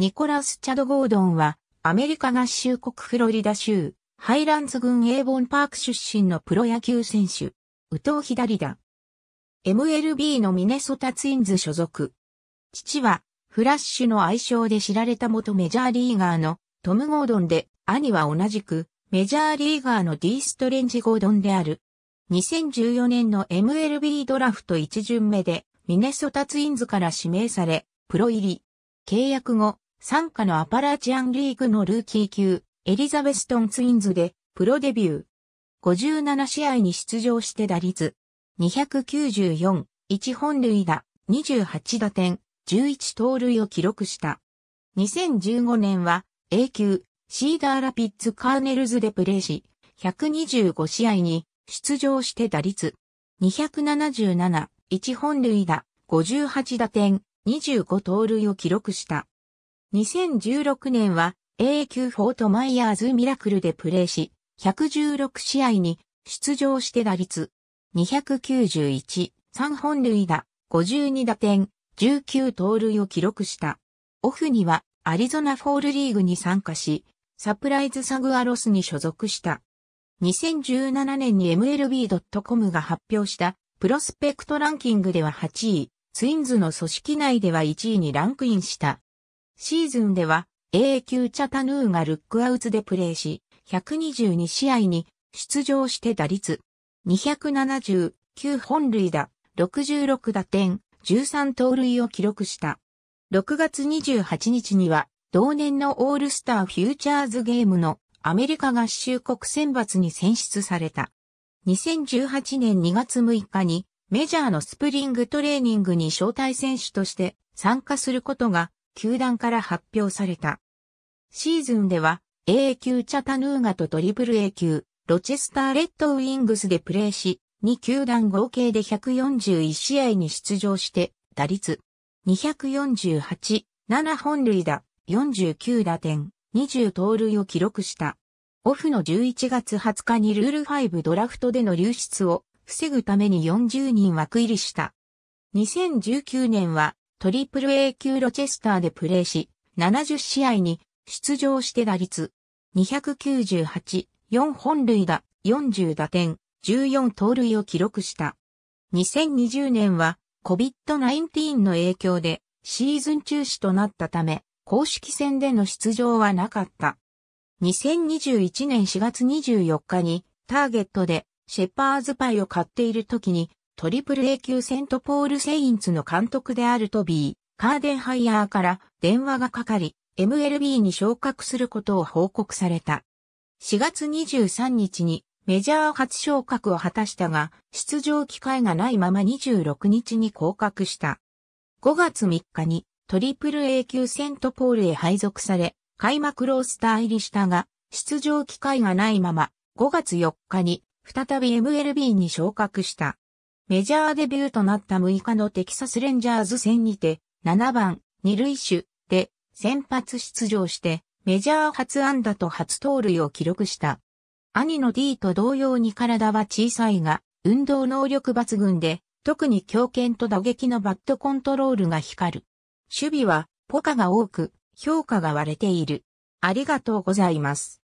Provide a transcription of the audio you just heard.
ニコラス・チャド・ゴードンは、アメリカ合衆国フロリダ州、ハイランズ郡エーボンパーク出身のプロ野球選手、宇藤左だ。MLB のミネソタツインズ所属。父は、フラッシュの愛称で知られた元メジャーリーガーのトム・ゴードンで、兄は同じく、メジャーリーガーのデー・ストレンジ・ゴードンである。2014年の MLB ドラフト1巡目で、ミネソタツインズから指名され、プロ入り。契約後、参加のアパラチアンリーグのルーキー級、エリザベストンツインズで、プロデビュー。57試合に出場して打率、294、1本塁打、28打点、11盗塁を記録した。2015年は A 級シーダーラピッツカーネルズでプレーし、125試合に出場して打率277、1本塁打、58打点、25盗塁を記録した。2016年は A 級フォートマイヤーズミラクルでプレーし、116試合に出場して打率291、3本塁打、52打点、19盗塁を記録した。オフにはアリゾナフォールリーグに参加し、サプライズサグアロスに所属した。2017年に MLB.com が発表したプロスペクトランキングでは8位、ツインズの組織内では1位にランクインした。シーズンでは A 級チャタヌーがルックアウツでプレーし、122試合に出場して打率279本塁打、66打点、13盗塁を記録した。6月28日には同年のオールスターフューチャーズゲームのアメリカ合衆国選抜に選出された。2018年2月6日にメジャーのスプリングトレーニングに招待選手として参加することが球団から発表された。シーズンでは A 級チャタヌーガとトリプル A 級ロチェスターレッドウィングスでプレーし、2球団合計で141試合に出場して、打率248、7本塁打、49打点、20盗塁を記録した。オフの11月20日にルール5ドラフトでの流出を防ぐために40人枠入りした。2019年はトリプル A 級ロチェスターでプレーし、70試合に出場して打率298、4本塁打、40打点、14盗塁を記録した。2020年は COVID-19 の影響でシーズン中止となったため、公式戦での出場はなかった。2021年4月24日にターゲットでシェパーズパイを買っている時にトリプル A 級セントポール・セインツの監督であるトビー・カーデンハイヤーから電話がかかり、MLB に昇格することを報告された。4月23日にメジャー初昇格を果たしたが、出場機会がないまま26日に降格した。5月3日にトリプル A 級セントポールへ配属され、開幕ロースター入りしたが、出場機会がないまま、5月4日に再び MLB に昇格した。メジャーデビューとなった6日のテキサスレンジャーズ戦にて、7番、2塁手で先発出場して、メジャー初安打と初盗塁を記録した。兄の D と同様に体は小さいが、運動能力抜群で、特に強肩と打撃のバットコントロールが光る。守備は、ポカが多く、評価が割れている。ありがとうございます。